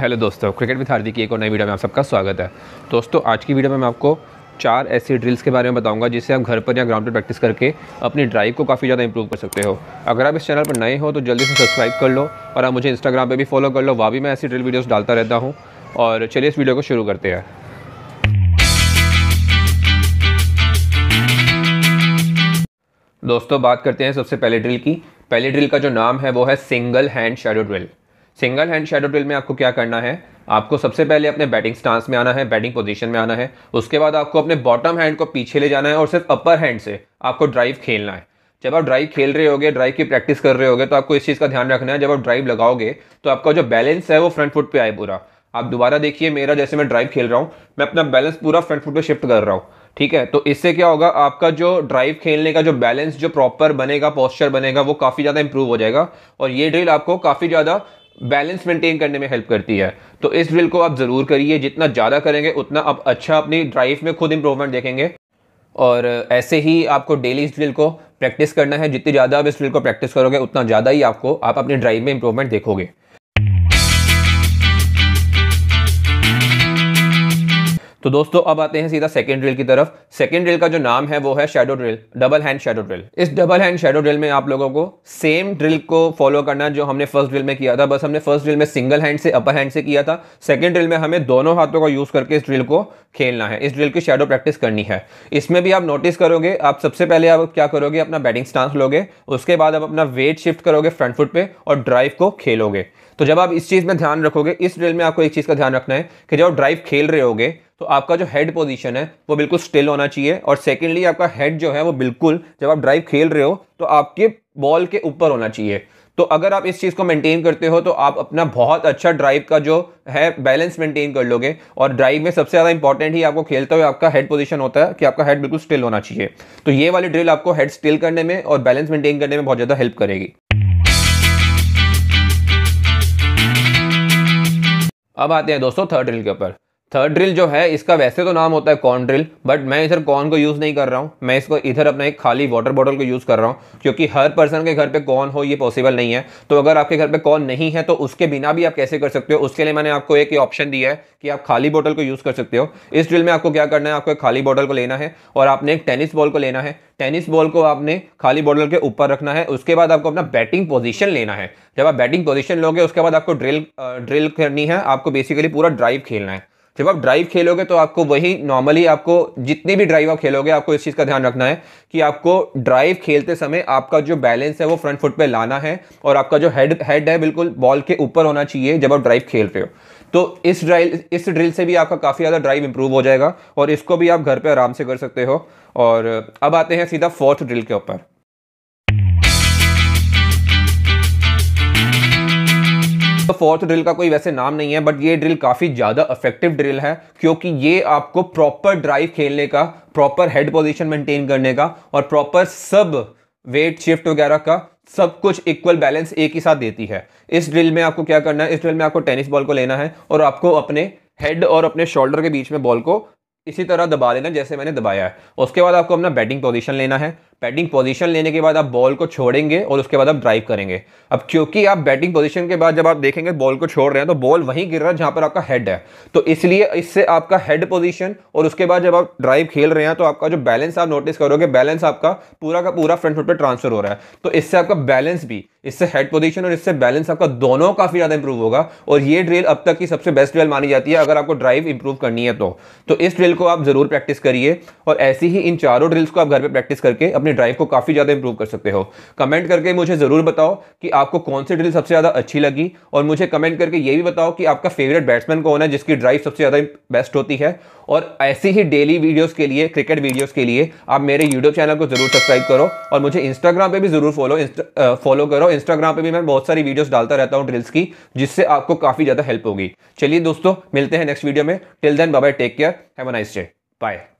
hello दोस्तों cricket with हार्दिक की एक और नई वीडियो में आप सबका स्वागत है दोस्तों आज की वीडियो में मैं आपको चार ऐसी ड्रिल्स के बारे में बताऊंगा जिससे आप घर पर या ग्राउंड पर प्रैक्टिस करके अपनी ड्राइव को काफ़ी ज़्यादा इंप्रूव कर सकते हो अगर आप इस चैनल पर नए हो तो जल्दी से सब्सक्राइब कर लो और आप मुझे इंस्टाग्राम पर भी फॉलो कर लो वहाँ भी मैं ऐसी ड्रिल वीडियोज़ डालता रहता हूँ और चलिए इस वीडियो को शुरू करते हैं दोस्तों बात करते हैं सबसे पहले ड्रिल की पहले ड्रिल का जो नाम है वो है single hand shadow drill single hand shadow drill में आपको क्या करना है आपको सबसे पहले अपने बैटिंग स्टांस में आना है बैटिंग पोजीशन में आना है उसके बाद आपको अपने बॉटम हैंड को पीछे ले जाना है और सिर्फ अपर हैंड से आपको ड्राइव खेलना है जब आप ड्राइव खेल रहे होगे ड्राइव की प्रैक्टिस कर रहे होगे तो आपको इस चीज़ का ध्यान रखना है जब आप ड्राइव लगाओगे तो आपका जो बैलेंस है वो फ्रंट फुट पे आए पूरा आप दोबारा देखिए मेरा जैसे मैं ड्राइव खेल रहा हूँ मैं अपना बैलेंस पूरा फ्रंट फुट पर शिफ्ट कर रहा हूँ ठीक है तो इससे क्या होगा आपका जो ड्राइव खेलने का जो बैलेंस जो प्रॉपर बनेगा पॉस्चर बनेगा वो काफ़ी ज़्यादा इंप्रूव हो जाएगा और ये ड्रिल आपको काफ़ी ज़्यादा बैलेंस मेंटेन करने में हेल्प करती है तो इस ड्रिल को आप ज़रूर करिए जितना ज़्यादा करेंगे उतना आप अच्छा अपनी ड्राइव में खुद इंप्रूवमेंट देखेंगे और ऐसे ही आपको डेली इस ड्रिल को प्रैक्टिस करना है जितनी ज़्यादा आप इस ड्रिल को प्रैक्टिस करोगे उतना ज़्यादा ही आपको आप अपनी ड्राइव में इंप्रूवमेंट देखोगे तो दोस्तों अब आते हैं सीधा सेकेंड ड्रिल की तरफ सेकेंड ड्रिल का जो नाम है वो है shadow drill double hand shadow drill इस डबल हैंड शेडो ड्रिल में आप लोगों को सेम ड्रिल को फॉलो करना जो हमने फर्स्ट ड्रिल में किया था बस हमने फर्स्ट ड्रिल में सिंगल हैंड से अपर हैंड से किया था सेकेंड ड्रिल में हमें दोनों हाथों का यूज़ करके इस ड्रिल को खेलना है इस ड्रिल की शेडो प्रैक्टिस करनी है इसमें भी आप नोटिस करोगे आप सबसे पहले आप क्या करोगे अपना बैटिंग स्टांस लोगे उसके बाद आप अपना वेट शिफ्ट करोगे फ्रंट फुट पे और ड्राइव को खेलोगे तो जब आप इस चीज़ में ध्यान रखोगे इस ड्रिल में आपको एक चीज़ का ध्यान रखना है कि जब ड्राइव खेल रहे होगे तो आपका जो हेड पोजीशन है वो बिल्कुल स्टिल होना चाहिए और सेकेंडली आपका हेड जो है वो बिल्कुल जब आप ड्राइव खेल रहे हो तो आपके बॉल के ऊपर होना चाहिए तो अगर आप इस चीज़ को मेंटेन करते हो तो आप अपना बहुत अच्छा ड्राइव का जो है बैलेंस मेंटेन कर लोगे और ड्राइव में सबसे ज़्यादा इंपॉर्टेंट ही आपको खेलते हुए आपका हेड पोजीशन होता है कि आपका हेड बिल्कुल स्टिल होना चाहिए तो ये वाली ड्रिल आपको हेड स्टिल करने में और बैलेंस मेंटेन करने में बहुत ज़्यादा हेल्प करेगी अब आते हैं दोस्तों थर्ड ड्रिल के ऊपर थर्ड ड्रिल जो है इसका वैसे तो नाम होता है कॉर्न ड्रिल बट मैं इधर कॉर्न को यूज़ नहीं कर रहा हूँ मैं इसको इधर अपना एक खाली वाटर बॉटल को यूज़ कर रहा हूँ क्योंकि हर पर्सन के घर पे कॉर्न हो ये पॉसिबल नहीं है तो अगर आपके घर पे कॉर्न नहीं है तो उसके बिना भी आप कैसे कर सकते हो उसके लिए मैंने आपको एक ऑप्शन दिया है कि आप खाली बॉटल को यूज़ कर सकते हो इस ड्रिल में आपको क्या करना है आपको एक खाली बॉटल को लेना है और आपने एक टेनिस बॉल को लेना है टेनिस बॉल को आपने खाली बॉटल के ऊपर रखना है उसके बाद आपको अपना बैटिंग पोजिशन लेना है जब आप बैटिंग पोजिशन लोगे उसके बाद आपको ड्रिल ड्रिल करनी है आपको बेसिकली पूरा ड्राइव खेलना है जब आप ड्राइव खेलोगे तो आपको वही नॉर्मली आपको जितनी भी ड्राइव आप खेलोगे आपको इस चीज़ का ध्यान रखना है कि आपको ड्राइव खेलते समय आपका जो बैलेंस है वो फ्रंट फुट पे लाना है और आपका जो हेड हेड है बिल्कुल बॉल के ऊपर होना चाहिए जब आप ड्राइव खेल रहे हो तो इस ड्राइव इस ड्रिल से भी आपका काफ़ी ज़्यादा ड्राइव इंप्रूव हो जाएगा और इसको भी आप घर पर आराम से कर सकते हो और अब आते हैं सीधा फोर्थ ड्रिल के ऊपर सो फोर्थ ड्रिल का कोई वैसे नाम नहीं है बट ये ड्रिल काफ़ी ज़्यादा इफेक्टिव ड्रिल है क्योंकि ये आपको प्रॉपर ड्राइव खेलने का प्रॉपर हेड पोजिशन मेंटेन करने का और प्रॉपर सब वेट शिफ्ट वगैरह का सब कुछ इक्वल बैलेंस एक ही साथ देती है इस ड्रिल में आपको क्या करना है इस ड्रिल में आपको टेनिस बॉल को लेना है और आपको अपने हेड और अपने शोल्डर के बीच में बॉल को इसी तरह दबा लेना जैसे मैंने दबाया है उसके बाद आपको अपना बैटिंग पोजीशन लेना है बैटिंग पोजीशन लेने के बाद आप बॉल को छोड़ेंगे और उसके बाद आप ड्राइव करेंगे अब क्योंकि आप बैटिंग पोजीशन के बाद जब आप देखेंगे बॉल को छोड़ रहे हैं तो बॉल वहीं गिर रहा है जहां पर आपका हेड है तो इसलिए इससे आपका हेड पोजीशन और उसके बाद जब आप ड्राइव खेल रहे हैं तो आपका जो बैलेंस आप नोटिस करोगे बैलेंस आपका पूरा का पूरा फ्रंट फुट पर ट्रांसफर हो रहा है तो इससे आपका बैलेंस भी इससे हेड पोजीशन और इससे बैलेंस आपका दोनों काफ़ी ज़्यादा इंप्रूव होगा और ये ड्रिल अब तक की सबसे बेस्ट ड्रिल मानी जाती है अगर आपको ड्राइव इंप्रूव करनी है तो, तो इस ड्रिल को आप ज़रूर प्रैक्टिस करिए और ऐसी ही इन चारों ड्रिल्स को आप घर पर प्रैक्टिस करके अपने अपनी ड्राइव को काफ़ी ज़्यादा इंप्रूव कर सकते हो कमेंट करके मुझे ज़रूर बताओ कि आपको कौन सी ड्रिल सबसे ज़्यादा अच्छी लगी और मुझे कमेंट करके ये भी बताओ कि आपका फेवरेट बैट्समैन कौन है जिसकी ड्राइव सबसे ज़्यादा बेस्ट होती है और ऐसी ही डेली वीडियोज़ के लिए क्रिकेट वीडियोज़ के लिए आप मेरे यूट्यूब चैनल को ज़रूर सब्सक्राइब करो और मुझे इंस्टाग्राम पर भी ज़रूर फॉलो फॉलो करो इंस्टाग्राम पर भी मैं बहुत सारी वीडियोज़ डालता रहता हूँ ड्रिल्स की जिससे आपको काफ़ी ज़्यादा हेल्प होगी चलिए दोस्तों मिलते हैं नेक्स्ट वीडियो में टिल देन बाबा take care have a nice day bye